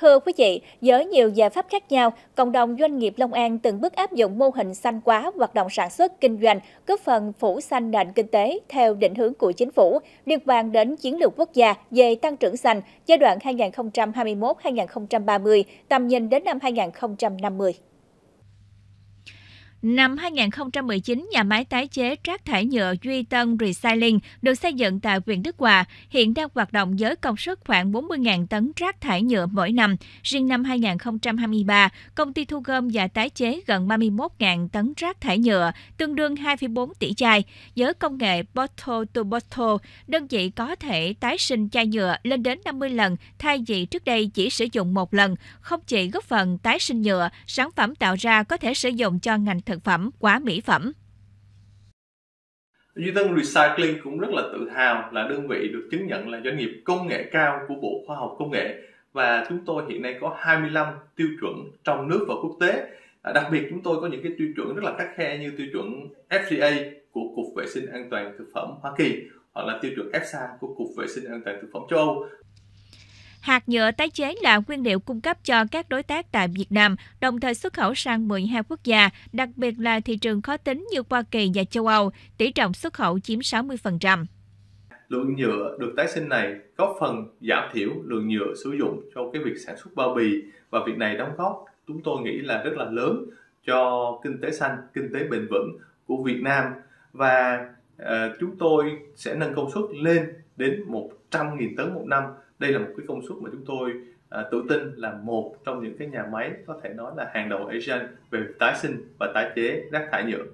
Thưa quý vị, với nhiều giải pháp khác nhau, cộng đồng doanh nghiệp Long An từng bước áp dụng mô hình xanh hóa hoạt động sản xuất kinh doanh, góp phần phủ xanh nền kinh tế theo định hướng của chính phủ liên quan đến chiến lược quốc gia về tăng trưởng xanh giai đoạn 2021-2030, tầm nhìn đến năm 2050. Năm 2019, nhà máy tái chế rác thải nhựa Duy Tân Recycling được xây dựng tại huyện Đức Hòa, hiện đang hoạt động với công suất khoảng 40.000 tấn rác thải nhựa mỗi năm. Riêng năm 2023, công ty thu gom và tái chế gần 31.000 tấn rác thải nhựa, tương đương 2,4 tỷ chai. Với công nghệ bottle to bottle, đơn vị có thể tái sinh chai nhựa lên đến 50 lần thay vì trước đây chỉ sử dụng một lần, không chỉ góp phần tái sinh nhựa, sản phẩm tạo ra có thể sử dụng cho ngành thực phẩm quá mỹ phẩm. Duy Tân Recycling cũng rất là tự hào là đơn vị được chứng nhận là doanh nghiệp công nghệ cao của Bộ Khoa học Công nghệ và chúng tôi hiện nay có 25 tiêu chuẩn trong nước và quốc tế. À, đặc biệt chúng tôi có những cái tiêu chuẩn rất là khắc khe như tiêu chuẩn FDA của Cục Vệ sinh An toàn Thực phẩm Hoa Kỳ hoặc là tiêu chuẩn EFSA của Cục Vệ sinh An toàn Thực phẩm châu Âu Hạt nhựa tái chế là nguyên liệu cung cấp cho các đối tác tại Việt Nam, đồng thời xuất khẩu sang 12 quốc gia, đặc biệt là thị trường khó tính như Hoa Kỳ và châu Âu, tỷ trọng xuất khẩu chiếm 60%. Lượng nhựa được tái sinh này góp phần giảm thiểu lượng nhựa sử dụng cho cái việc sản xuất bao bì và việc này đóng góp chúng tôi nghĩ là rất là lớn cho kinh tế xanh, kinh tế bền vững của Việt Nam và uh, chúng tôi sẽ nâng công suất lên đến 100.000 tấn một năm đây là một cái công suất mà chúng tôi à, tự tin là một trong những cái nhà máy có thể nói là hàng đầu Asian về tái sinh và tái chế rác thải nhựa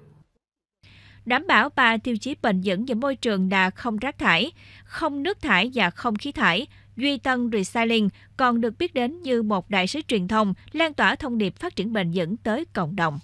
đảm bảo ba tiêu chí bền vững về môi trường là không rác thải, không nước thải và không khí thải. Duy Tân Recycling còn được biết đến như một đại sứ truyền thông lan tỏa thông điệp phát triển bền vững tới cộng đồng.